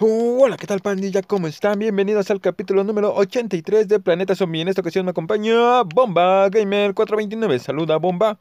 Hola, ¿qué tal pandilla? ¿Cómo están? Bienvenidos al capítulo número 83 de Planeta Zombie. En esta ocasión me acompaña Bomba Gamer 429. Saluda, Bomba.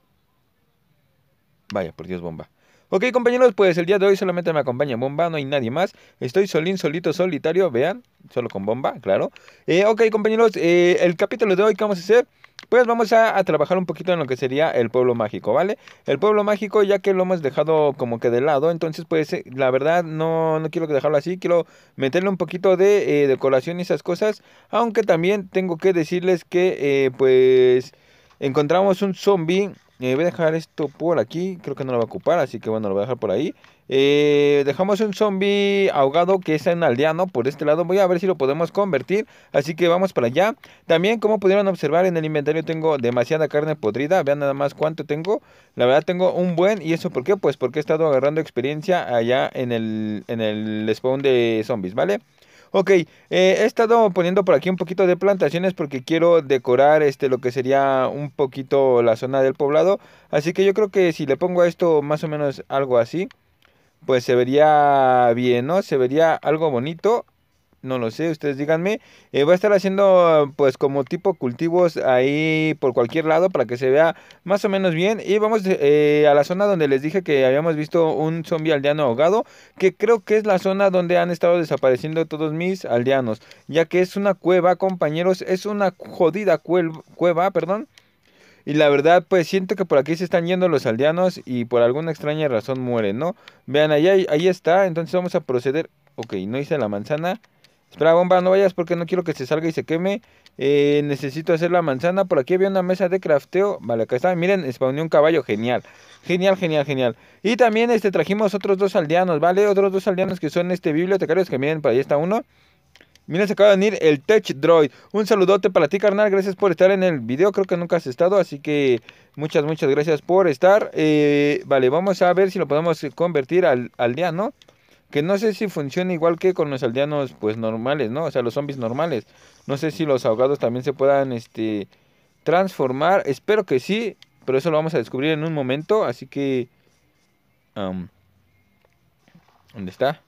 Vaya, por Dios, Bomba. Ok, compañeros, pues el día de hoy solamente me acompaña Bomba, no hay nadie más. Estoy solín, solito, solitario, vean, solo con Bomba, claro. Eh, ok, compañeros, eh, el capítulo de hoy ¿qué vamos a hacer pues vamos a, trabajar un poquito en lo que sería el pueblo mágico, ¿vale? El pueblo mágico ya que lo hemos dejado como que de lado, entonces pues eh, la verdad no, no quiero dejarlo así, quiero meterle un poquito de eh, decoración y esas cosas, aunque también tengo que decirles que eh, pues encontramos un zombie eh, voy a dejar esto por aquí. Creo que no lo va a ocupar, así que bueno, lo voy a dejar por ahí. Eh, dejamos un zombie ahogado que está en aldeano por este lado. Voy a ver si lo podemos convertir. Así que vamos para allá. También, como pudieron observar, en el inventario tengo demasiada carne podrida. Vean nada más cuánto tengo. La verdad tengo un buen. ¿Y eso por qué? Pues porque he estado agarrando experiencia allá en el, en el spawn de zombies, ¿vale? vale Ok, eh, he estado poniendo por aquí un poquito de plantaciones porque quiero decorar este lo que sería un poquito la zona del poblado. Así que yo creo que si le pongo a esto más o menos algo así, pues se vería bien, ¿no? Se vería algo bonito no lo sé, ustedes díganme. Eh, voy a estar haciendo pues como tipo cultivos ahí por cualquier lado para que se vea más o menos bien. Y vamos eh, a la zona donde les dije que habíamos visto un zombie aldeano ahogado, que creo que es la zona donde han estado desapareciendo todos mis aldeanos, ya que es una cueva, compañeros, es una jodida cueva, perdón. Y la verdad, pues siento que por aquí se están yendo los aldeanos y por alguna extraña razón mueren, ¿no? Vean, ahí, ahí está, entonces vamos a proceder. Ok, no hice la manzana. Espera, bomba, no vayas porque no quiero que se salga y se queme. Eh, necesito hacer la manzana. Por aquí había una mesa de crafteo. Vale, acá está. Miren, spawné un caballo. Genial. Genial, genial, genial. Y también este, trajimos otros dos aldeanos, ¿vale? Otros dos aldeanos que son este bibliotecarios. Que miren, por ahí está uno. Miren, se acaba de venir el Tech Droid. Un saludote para ti, carnal. Gracias por estar en el video. Creo que nunca has estado. Así que muchas, muchas gracias por estar. Eh, vale, vamos a ver si lo podemos convertir al aldeano que no sé si funciona igual que con los aldeanos pues normales, ¿no? O sea, los zombies normales. No sé si los ahogados también se puedan este transformar, espero que sí, pero eso lo vamos a descubrir en un momento, así que ¿Dónde está?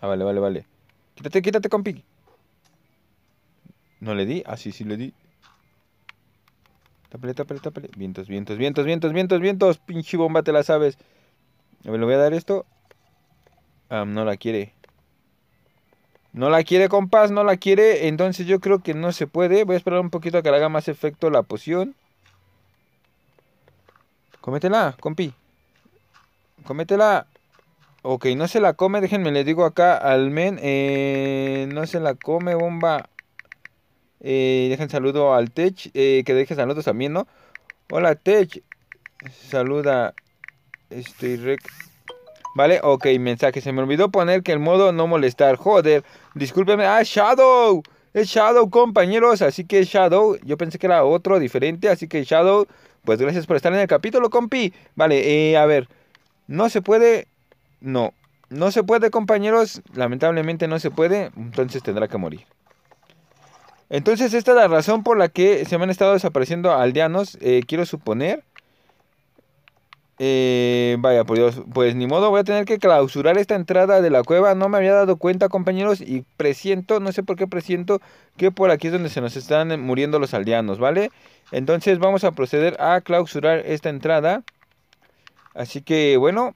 Ah, vale, vale, vale. Quítate, quítate, compi. No le di, ah sí, sí le di. Tapele, tapele, tapele. Vientos, vientos, vientos, vientos, vientos, vientos, pinche bomba, te la sabes. A ver, le voy a dar esto no la quiere. No la quiere, compás, no la quiere. Entonces yo creo que no se puede. Voy a esperar un poquito a que le haga más efecto la poción. Cométela, compi. Cométela. Ok, no se la come. Déjenme, le digo acá al men. Eh, no se la come, bomba. Eh, dejen saludo al Tech. Eh, que deje saludos también, ¿no? Hola, Tech. Saluda. Estoy rec. ¿Vale? Ok, mensaje. Se me olvidó poner que el modo no molestar. Joder, discúlpeme. ¡Ah, Shadow! Es Shadow, compañeros. Así que Shadow, yo pensé que era otro diferente. Así que Shadow, pues gracias por estar en el capítulo, compi. Vale, eh, a ver. No se puede. No. No se puede, compañeros. Lamentablemente no se puede. Entonces tendrá que morir. Entonces, esta es la razón por la que se me han estado desapareciendo aldeanos. Eh, quiero suponer. Eh, vaya, por Dios, pues ni modo, voy a tener que clausurar esta entrada de la cueva. No me había dado cuenta, compañeros, y presiento, no sé por qué presiento, que por aquí es donde se nos están muriendo los aldeanos, ¿vale? Entonces vamos a proceder a clausurar esta entrada. Así que, bueno,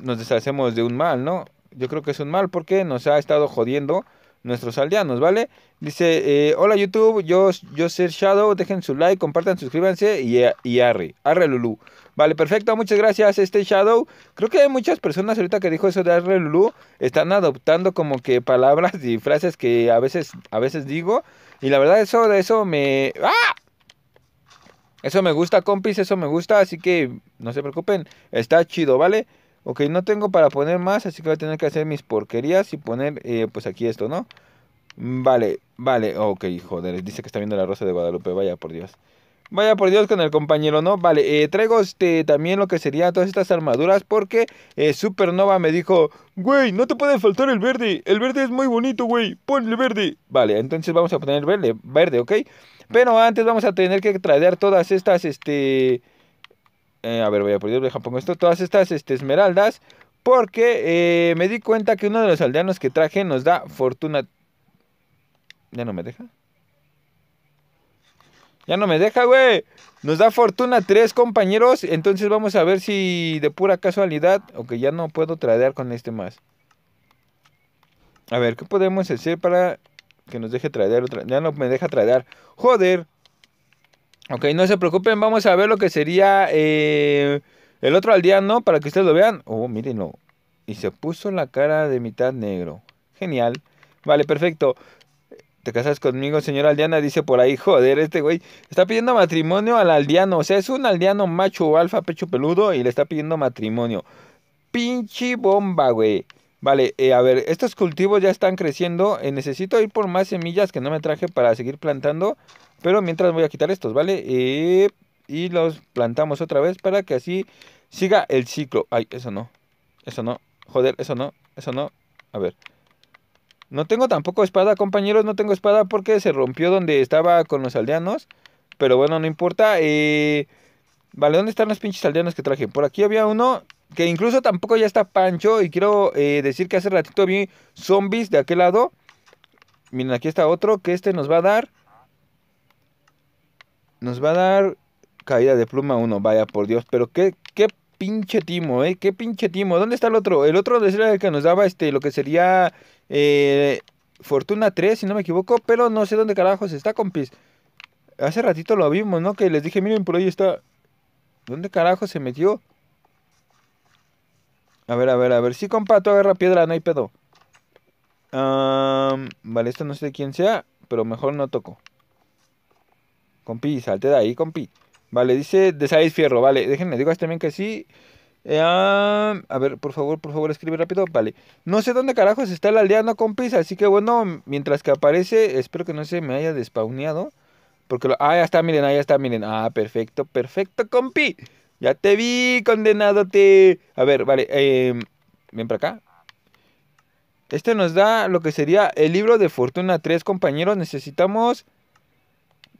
nos deshacemos de un mal, ¿no? Yo creo que es un mal porque nos ha estado jodiendo nuestros aldeanos, ¿vale? Dice, eh, hola YouTube, yo, yo Shadow, dejen su like, compartan, suscríbanse y, eh, y arre, arre Lulú. Vale, perfecto, muchas gracias, este Shadow. Creo que hay muchas personas ahorita que dijo eso de arre Lulú, están adoptando como que palabras y frases que a veces, a veces digo. Y la verdad, eso, de eso me... ¡Ah! Eso me gusta, compis, eso me gusta, así que no se preocupen, está chido, ¿vale? Ok, no tengo para poner más, así que voy a tener que hacer mis porquerías y poner, eh, pues aquí esto, ¿no? Mm, vale, vale, ok, joder, dice que está viendo la Rosa de Guadalupe, vaya por Dios. Vaya por Dios con el compañero, ¿no? Vale, eh, traigo este, también lo que sería todas estas armaduras porque eh, Supernova me dijo, güey, no te puede faltar el verde, el verde es muy bonito, güey, ponle verde. Vale, entonces vamos a poner verde, verde, ¿ok? Pero antes vamos a tener que traer todas estas, este... Eh, a ver, voy a poner, deja, pongo esto. Todas estas este, esmeraldas. Porque eh, me di cuenta que uno de los aldeanos que traje nos da fortuna. ¿Ya no me deja? Ya no me deja, güey. Nos da fortuna tres compañeros. Entonces vamos a ver si de pura casualidad. O que ya no puedo tradear con este más. A ver, ¿qué podemos hacer para que nos deje tradear otra? Ya no me deja tradear. Joder. Ok, no se preocupen, vamos a ver lo que sería eh, el otro aldeano para que ustedes lo vean. Oh, mírenlo. Y se puso la cara de mitad negro. Genial. Vale, perfecto. ¿Te casas conmigo, señora aldeana? Dice por ahí, joder, este güey está pidiendo matrimonio al aldeano. O sea, es un aldeano macho alfa, pecho peludo y le está pidiendo matrimonio. Pinche bomba, güey. Vale, eh, a ver, estos cultivos ya están creciendo. Eh, necesito ir por más semillas que no me traje para seguir plantando. Pero mientras voy a quitar estos, ¿vale? Eh, y los plantamos otra vez para que así siga el ciclo. Ay, eso no. Eso no. Joder, eso no. Eso no. A ver. No tengo tampoco espada, compañeros. No tengo espada porque se rompió donde estaba con los aldeanos. Pero bueno, no importa. vale, ¿dónde están los pinches aldeanos que traje? Por aquí había uno que incluso tampoco ya está Pancho. Y quiero eh, decir que hace ratito vi zombies de aquel lado. Miren, aquí está otro que este nos va a dar. Nos va a dar caída de pluma uno Vaya, por Dios. Pero qué, qué pinche timo, ¿eh? Qué pinche timo. ¿Dónde está el otro? El otro decía el que nos daba este, lo que sería eh, Fortuna 3, si no me equivoco. Pero no sé dónde carajos está, compis. Hace ratito lo vimos, ¿no? Que les dije, miren, por ahí está. ¿Dónde carajo se metió? A ver, a ver, a ver. Sí, compa, tú agarra piedra, no hay pedo. vale, esto no sé quién sea, pero mejor no toco. Compi, salte de ahí, compi. Vale, dice de Fierro. Vale, déjenme, digo este también que sí. a ver, por favor, por favor, escribe rápido. Vale. No sé dónde carajos está el aldeano, compis. Así que bueno, mientras que aparece, espero que no se me haya despauneado. Porque lo... Ah, ya está, miren, ahí está, miren. Ah, perfecto, perfecto, compi. Ya te vi, condenado te. A ver, vale. Eh, ven para acá. Este nos da lo que sería el libro de fortuna 3, compañeros. Necesitamos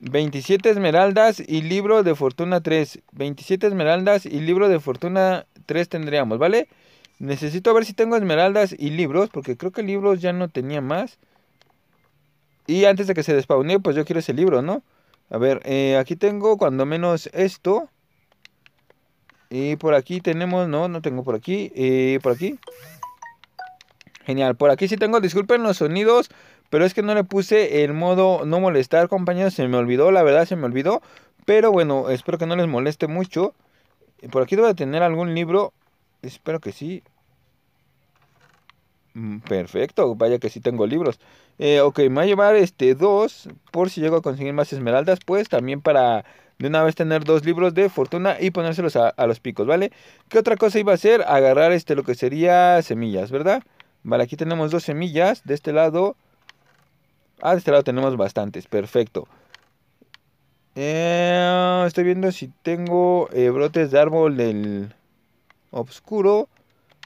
27 esmeraldas y libro de fortuna 3. 27 esmeraldas y libro de fortuna 3 tendríamos, ¿vale? Necesito ver si tengo esmeraldas y libros, porque creo que libros ya no tenía más. Y antes de que se despaune, pues yo quiero ese libro, ¿no? A ver, eh, aquí tengo cuando menos esto. Y eh, por aquí tenemos, no, no tengo por aquí. Y eh, por aquí. Genial, por aquí sí tengo, disculpen los sonidos, pero es que no le puse el modo no molestar, compañeros. Se me olvidó, la verdad se me olvidó. Pero bueno, espero que no les moleste mucho. Por aquí debe tener algún libro. Espero que sí. Mm, perfecto, vaya que sí tengo libros. Eh, ok, me va a llevar este dos por si llego a conseguir más esmeraldas, pues también para de una vez tener dos libros de fortuna y ponérselos a, los picos, ¿vale? ¿Qué otra cosa iba a hacer? Agarrar este lo que sería semillas, ¿verdad? Vale, aquí tenemos dos semillas, de este lado... Ah, de este lado tenemos bastantes, perfecto. Eh, estoy viendo si tengo eh, brotes de árbol del oscuro.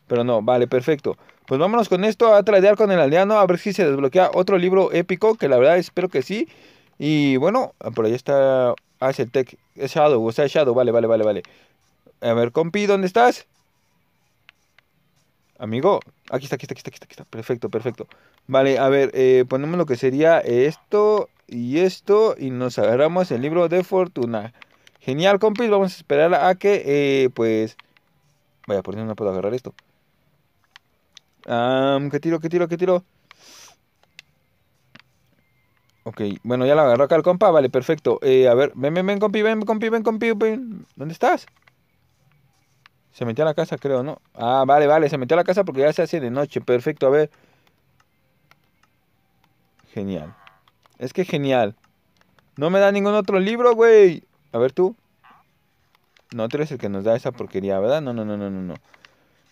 pero no, vale, perfecto. Pues vámonos con esto a tradear con el aldeano, a ver si se desbloquea otro libro épico, que la verdad espero que sí. Y bueno, por ahí está Ah, es el Tech. Es Shadow, o sea, Shadow. Vale, vale, vale, vale. A ver, compi, ¿dónde estás? Amigo, aquí está, aquí está, aquí está, aquí está, Perfecto, perfecto. Vale, a ver, eh, ponemos lo que sería esto y esto y nos agarramos el libro de fortuna. Genial, compi. vamos a esperar a que, eh, pues... Vaya, por si no puedo agarrar esto. ¿Qué tiro, qué tiro, qué tiro? Ok, bueno, ya la agarró acá el compa, vale, perfecto. Eh, a ver, ven, ven, ven, compi, ven, compi, ven, compi, ven. ¿Dónde estás? Se metió a la casa, creo, ¿no? Ah, vale, vale, se metió a la casa porque ya se hace de noche, perfecto, a ver. Genial. Es que genial. No me da ningún otro libro, güey. A ver tú. No, tú eres el que nos da esa porquería, ¿verdad? No, no, no, no, no, no.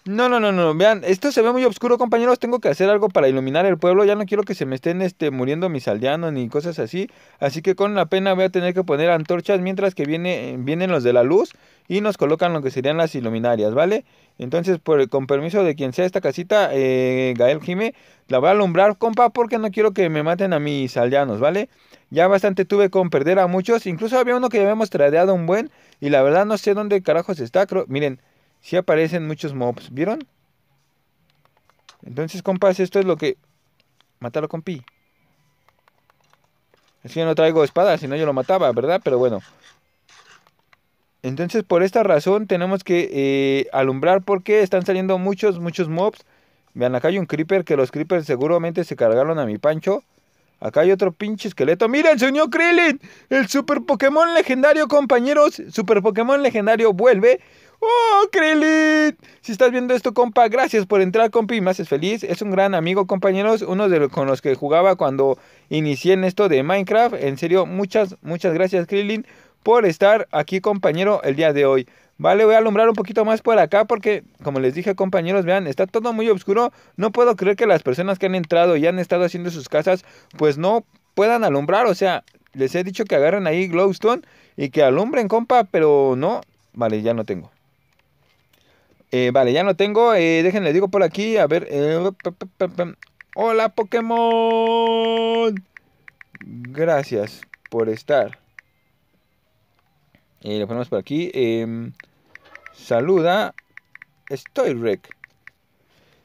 No, no, no, no. Vean, esto se ve muy oscuro, compañeros. Tengo que hacer algo para iluminar el pueblo. Ya no quiero que se me estén este, muriendo mis aldeanos ni cosas así. Así que con la pena voy a tener que poner antorchas mientras que viene, eh, vienen los de la luz y nos colocan lo que serían las iluminarias, ¿vale? Entonces, con permiso de quien sea esta casita, eh, Gael Jime, la voy a alumbrar, compa, porque no quiero que me maten a mis aldeanos, ¿vale? Ya bastante tuve con perder a muchos. Incluso había uno que ya habíamos tradeado un buen y la verdad no sé dónde carajos está. miren. Si aparecen muchos mobs, ¿vieron? Entonces, compas, esto es lo que... Mátalo con pi. Es que no traigo espada, si no yo lo mataba, ¿verdad? Pero bueno. Entonces, por esta razón tenemos que eh, alumbrar porque están saliendo muchos, muchos mobs. Vean, acá hay un creeper que los creepers seguramente se cargaron a mi pancho. Acá hay otro pinche esqueleto. ¡Miren, se unió Krillin! El super Pokémon legendario, compañeros. Super Pokémon legendario vuelve. ¡Oh, Krillin, Si estás viendo esto, compa, gracias por entrar, compi, Más me feliz. Es un gran amigo, compañeros, uno de los, con los que jugaba cuando inicié en esto de Minecraft. En serio, muchas, muchas gracias, Krillin, por estar aquí, compañero, el día de hoy. Vale, voy a alumbrar un poquito más por acá porque, como les dije compañeros, vean, está todo muy oscuro. No puedo creer que las personas que han entrado y han estado haciendo sus casas, pues no puedan alumbrar. O sea, les he dicho que agarren ahí glowstone y que alumbren, compa, pero no. Vale, ya no tengo. Eh, vale, ya no tengo. Eh, déjenle, digo por aquí. A ver. Eh, hola Pokémon. Gracias por estar. lo ponemos por aquí. Em, saluda. Estoy rec.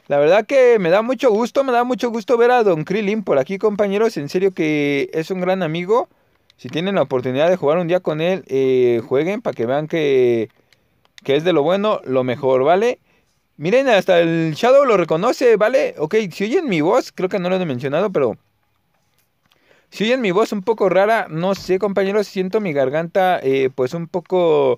La verdad que me da mucho gusto, me da mucho gusto ver a Don Krillin por aquí, compañeros. En serio que es un gran amigo. Si tienen la oportunidad de jugar un día con él, jueguen para que vean que que es de lo bueno, lo mejor, ¿vale? Miren, hasta el Shadow lo reconoce, ¿vale? Ok, si oyen mi voz, creo que no lo he mencionado, pero... Si oyen mi voz un poco rara, no sé, compañeros, siento mi garganta eh, pues un poco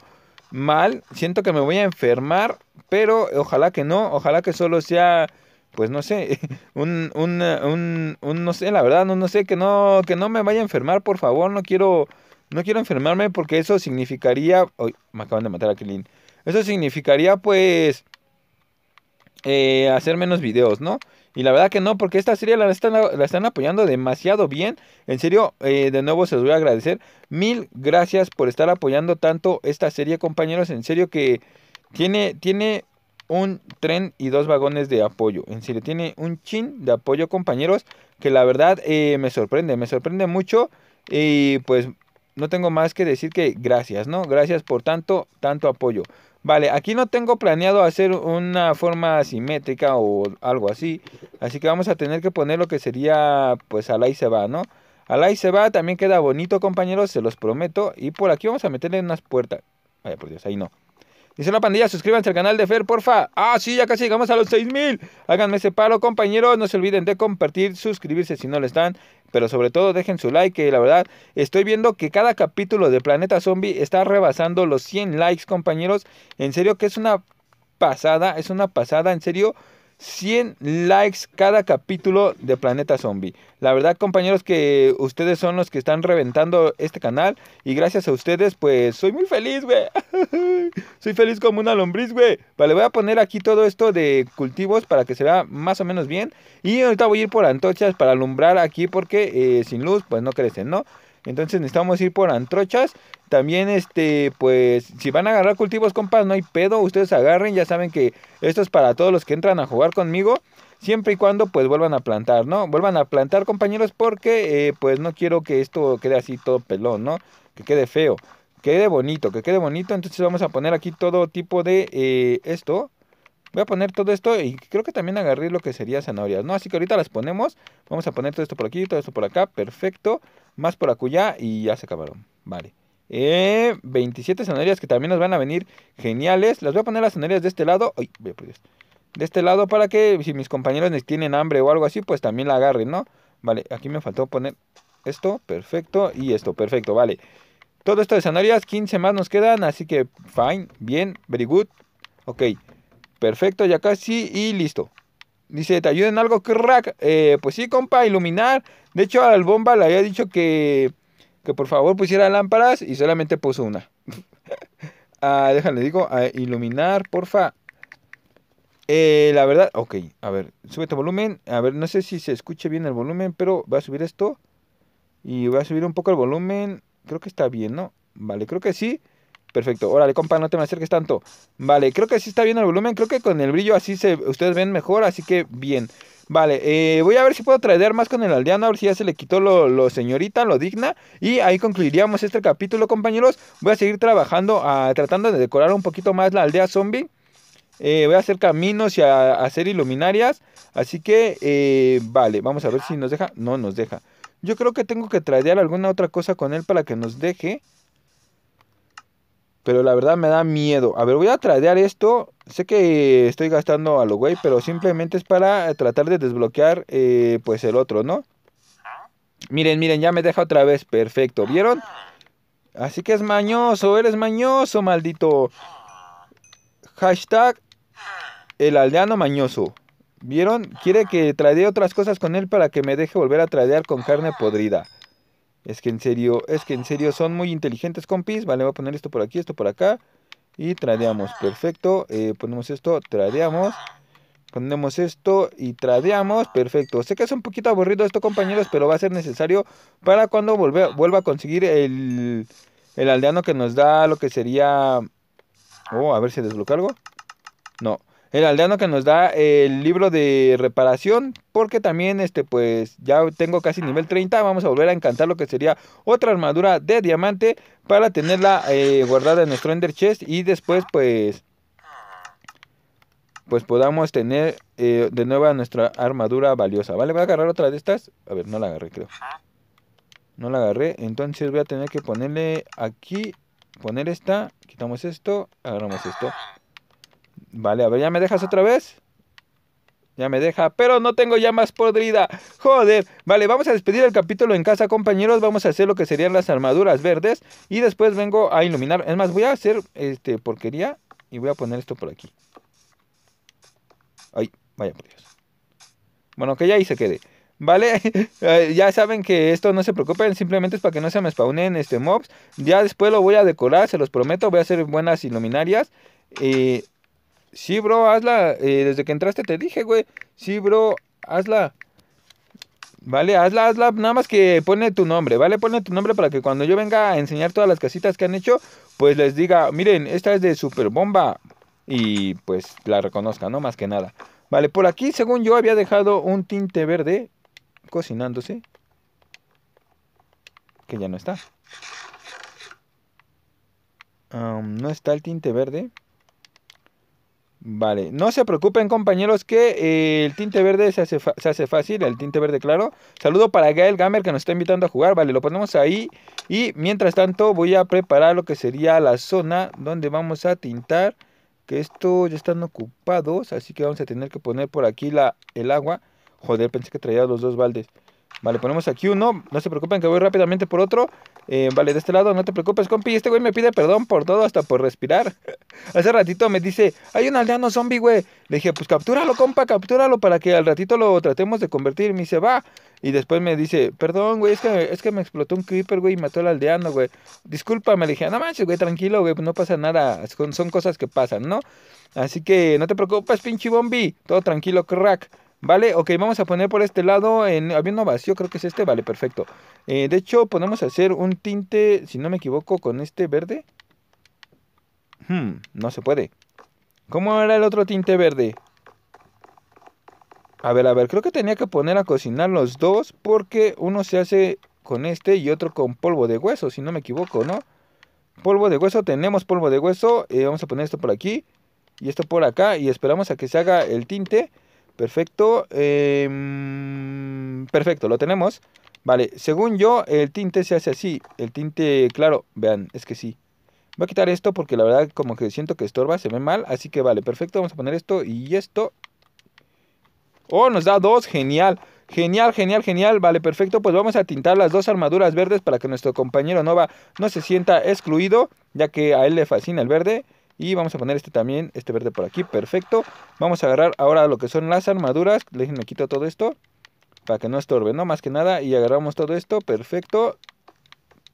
mal, siento que me voy a enfermar, pero ojalá que no, ojalá que solo sea pues no sé, un, un, un, no sé, la verdad, no, no sé, que no, que no me vaya a enfermar, por favor, no quiero, no quiero enfermarme porque eso significaría, Uy, me acaban de matar a Kilin, eso significaría pues eh, hacer menos videos, ¿no? Y la verdad que no, porque esta serie la están, apoyando demasiado bien. En serio, eh, de nuevo se los voy a agradecer. Mil gracias por estar apoyando tanto esta serie, compañeros. En serio que tiene, tiene un tren y dos vagones de apoyo. En serio, tiene un chin de apoyo, compañeros, que la verdad eh, me sorprende, me sorprende mucho. Y pues no tengo más que decir que gracias, ¿no? Gracias por tanto, tanto apoyo. Vale, aquí no tengo planeado hacer una forma simétrica o algo así. Así que vamos a tener que poner lo que sería, pues, al y se va, ¿no? Al y se va, también queda bonito, compañeros, se los prometo. Y por aquí vamos a meterle unas puertas. Vaya, por Dios, ahí no. Dice la pandilla, suscríbanse al canal de Fer, porfa. Ah, sí, ya casi llegamos a los 6000. Háganme ese paro, compañeros. No se olviden de compartir, suscribirse si no lo están. Pero sobre todo, dejen su like, que la verdad estoy viendo que cada capítulo de Planeta Zombie está rebasando los 100 likes, compañeros. En serio, que es una pasada, es una pasada, en serio. 100 likes cada capítulo de Planeta Zombie. La verdad, compañeros, que ustedes son los que están reventando este canal. Y gracias a ustedes, pues soy muy feliz, güey. soy feliz como una lombriz, güey. Vale, voy a poner aquí todo esto de cultivos para que se vea más o menos bien. Y ahorita voy a ir por antorchas para alumbrar aquí porque eh, sin luz, pues no crecen, ¿no? Entonces necesitamos ir por antrochas. También, este, pues, si van a agarrar cultivos, compas, no hay pedo. Ustedes agarren, ya saben que esto es para todos los que entran a jugar conmigo. Siempre y cuando, pues, vuelvan a plantar, ¿no? Vuelvan a plantar, compañeros, porque, eh, pues, no quiero que esto quede así todo pelón, ¿no? Que quede feo, que quede bonito, que quede bonito. Entonces vamos a poner aquí todo tipo de eh, esto. Voy a poner todo esto y creo que también agarré lo que sería zanahorias, ¿no? Así que ahorita las ponemos. Vamos a poner todo esto por aquí, todo esto por acá. Perfecto más por acuya y ya se acabaron. Vale. Eh, 27 zanahorias que también nos van a venir geniales. Las voy a poner las zanahorias de este lado. de este lado para que si mis compañeros tienen hambre o algo así, pues también la agarren, ¿no? Vale, aquí me faltó poner esto, perfecto, y esto, perfecto, vale. Todo esto de zanahorias, 15 más nos quedan, así que fine, bien, very good. Ok, perfecto, ya casi y listo. Dice, ¿te ayuden algo, crack? Eh, pues sí, compa, iluminar. De hecho, al bomba le había dicho que, que por favor pusiera lámparas y solamente puso una. ah, déjale, digo, a iluminar, porfa. Eh, la verdad, ok, a ver, sube tu volumen. A ver, no sé si se escuche bien el volumen, pero voy a subir esto. Y voy a subir un poco el volumen. Creo que está bien, ¿no? Vale, creo que sí. Perfecto. Órale, compa, no te me acerques tanto. Vale, creo que sí está bien el volumen. Creo que con el brillo así se ustedes ven mejor, así que bien. Vale, eh, voy a ver si puedo traer más con el aldeano, a ver si ya se le quitó lo, señorita, lo digna. Y ahí concluiríamos este capítulo, compañeros. Voy a seguir trabajando, ah, tratando de decorar un poquito más la aldea zombie. Eh, voy a hacer caminos y a, hacer iluminarias. Así que, eh, vale, vamos a ver si nos deja. No nos deja. Yo creo que tengo que traer alguna otra cosa con él para que nos deje. Pero la verdad me da miedo. A ver, voy a tradear esto. Sé que estoy gastando a lo güey, pero simplemente es para tratar de desbloquear eh, pues el otro, ¿no? Miren, miren, ya me deja otra vez. Perfecto, ¿vieron? Así que es mañoso, eres mañoso, maldito. Hashtag el aldeano mañoso. ¿Vieron? Quiere que tradee otras cosas con él para que me deje volver a tradear con carne podrida. Es que en serio, es que en serio ah. son muy inteligentes, compis. Vale, voy a poner esto por aquí, esto por acá. Y tradeamos, ah. perfecto. Eh, ponemos esto, tradeamos. Ponemos esto y tradeamos, perfecto. Sé que es un poquito aburrido esto, compañeros, pero va a ser necesario para cuando vuelva a conseguir el, el aldeano que nos da lo que sería... Oh, a ver si desbloquea algo. No, el aldeano que nos da el libro de reparación, porque también este pues ya tengo casi nivel 30, vamos a volver a encantar lo que sería otra armadura de diamante para tenerla eh, guardada en nuestro Ender Chest y después pues pues podamos tener eh, de nuevo nuestra armadura valiosa, ¿vale? Voy a agarrar otra de estas, a ver, no la agarré creo. No la agarré, entonces voy a tener que ponerle aquí, poner esta, quitamos esto, agarramos esto. Vale, a ver, ¿ya me dejas otra ah. vez? Ya me deja, pero no tengo Llamas podrida. Joder. Vale, vamos a despedir el capítulo en casa, compañeros. Vamos a hacer lo que serían las armaduras verdes. Y después vengo a iluminar. Es más, voy a hacer este porquería. Y voy a poner esto por aquí. Ay, vaya por Dios. Bueno, que ya ahí se quede. ¿Vale? ya saben que esto no se preocupen, simplemente es para que no se me spawnen este mobs. Ya después lo voy a decorar, se los prometo, voy a hacer buenas iluminarias. Eh, Sí, bro, hazla. Eh, desde que entraste te dije, güey. Sí, bro, hazla. Vale, hazla, hazla. Nada más que pone tu nombre, ¿vale? Pone tu nombre para que cuando yo venga a enseñar todas las casitas que han hecho, pues les diga, miren, esta es de Super Bomba. Y pues la reconozca, ¿no? Más que nada. Vale, por aquí, según yo, había dejado un tinte verde cocinándose. Que ya no está. no está el tinte verde. Vale, no se preocupen compañeros que eh, el tinte verde se hace, fácil, el tinte verde claro. Saludo para Gael Gamer que nos está invitando a jugar, vale, lo ponemos ahí. Y mientras tanto voy a preparar lo que sería la zona donde vamos a tintar, que esto ya están ocupados, así que vamos a tener que poner por aquí la, el agua. Joder, pensé que traía los dos baldes. Vale, ponemos aquí uno, no se preocupen que voy rápidamente por otro. Eh, vale, de este lado, no te preocupes, compi. Este güey me pide perdón por todo, hasta por respirar. Hace ratito me dice, hay un aldeano zombie, güey. Le dije, pues captúralo, compa, captúralo para que al ratito lo tratemos de convertir. Me dice, va. Y después me dice, perdón, güey, es que, me explotó un creeper, güey, y mató al aldeano, güey. Disculpa, me dije, no manches, güey, tranquilo, güey, no pasa nada. Son, son cosas que pasan, ¿no? Así que no te preocupes, pinche bombi. Todo tranquilo, crack. Vale, ok, vamos a poner por este lado, en, habiendo vacío, creo que es este, vale, perfecto. Eh, de hecho, podemos hacer un tinte, si no me equivoco, con este verde. Hmm, no se puede. ¿Cómo era el otro tinte verde? A ver, a ver, creo que tenía que poner a cocinar los dos porque uno se hace con este y otro con polvo de hueso, si no me equivoco, ¿no? Polvo de hueso, tenemos polvo de hueso, eh, vamos a poner esto por aquí y esto por acá y esperamos a que se haga el tinte. Perfecto. Em, perfecto, lo tenemos. Vale, según yo, el tinte se hace así. El tinte, claro, vean, es que sí. Voy a quitar esto porque la verdad como que siento que estorba, se ve mal. Así que vale, perfecto, vamos a poner esto y esto. Oh, nos da dos, genial. Genial, genial, genial. Vale, perfecto. Pues vamos a tintar las dos armaduras verdes para que nuestro compañero Nova no se sienta excluido, ya que a él le fascina el verde. Y vamos a poner este también, este verde por aquí, perfecto. Vamos a agarrar ahora lo que son las armaduras. Déjenme quito todo esto para que no estorbe, ¿no? Más que nada. Y agarramos todo esto, perfecto.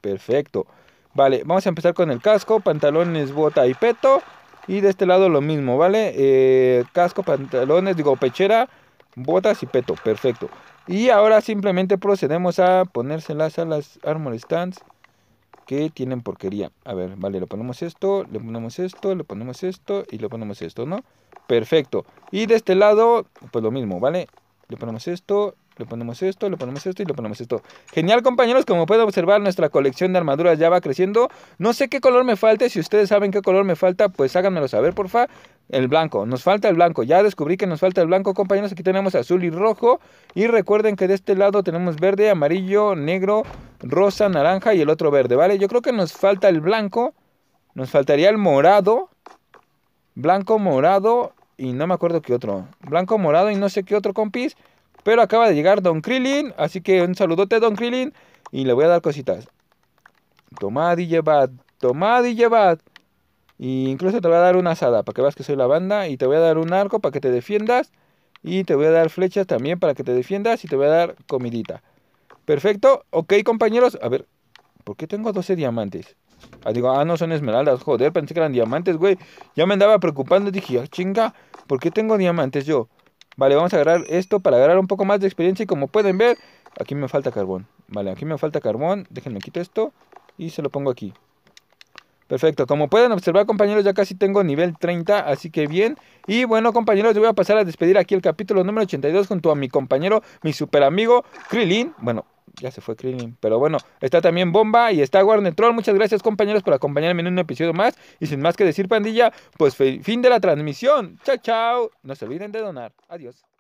Perfecto. Vale, vamos a empezar con el casco, pantalones, bota y peto. Y de este lado lo mismo, ¿vale? Eh, casco, pantalones, digo, pechera, botas y peto. Perfecto. Y ahora simplemente procedemos a ponérselas a las armor stands que tienen porquería. A ver, vale, le ponemos esto, le ponemos esto, le ponemos esto y le ponemos esto, ¿no? Perfecto. Y de este lado, pues lo mismo, ¿vale? Le ponemos esto, le ponemos esto, le ponemos esto y le ponemos esto. Genial compañeros, como pueden observar nuestra colección de armaduras ya va creciendo. No sé qué color me falta, si ustedes saben qué color me falta, pues háganmelo saber porfa. El blanco, nos falta el blanco, ya descubrí que nos falta el blanco compañeros, aquí tenemos azul y rojo. Y recuerden que de este lado tenemos verde, amarillo, negro, rosa, naranja y el otro verde, ¿vale? Yo creo que nos falta el blanco, nos faltaría el morado, blanco, morado y no me acuerdo qué otro. Blanco, morado y no sé qué otro compis. Pero acaba de llegar Don Krillin, así que un saludote Don Krillin y le voy a dar cositas. Tomad y llevad, tomad y llevad. Y incluso te voy a dar una asada para que veas que soy la banda y te voy a dar un arco para que te defiendas y te voy a dar flechas también para que te defiendas y te voy a dar comidita. Perfecto, ok compañeros, a ver, ¿por qué tengo 12 diamantes? Ah, digo, ah, no son esmeraldas, joder, pensé que eran diamantes, güey. Ya me andaba preocupando, dije, ah, chinga, ¿por qué tengo diamantes yo? Vale, vamos a agarrar esto para agarrar un poco más de experiencia y como pueden ver, aquí me falta carbón. Vale, aquí me falta carbón, déjenme quitar esto y se lo pongo aquí. Perfecto, como pueden observar compañeros ya casi tengo nivel 30, así que bien. Y bueno compañeros, yo voy a pasar a despedir aquí el capítulo número 82 junto a mi compañero, mi super amigo Krillin. Bueno, ya se fue Krilin, pero bueno, está también Bomba y está Troll. Muchas gracias compañeros por acompañarme en un episodio más. Y sin más que decir pandilla, pues fin de la transmisión. Chao, chao. No se olviden de donar. Adiós.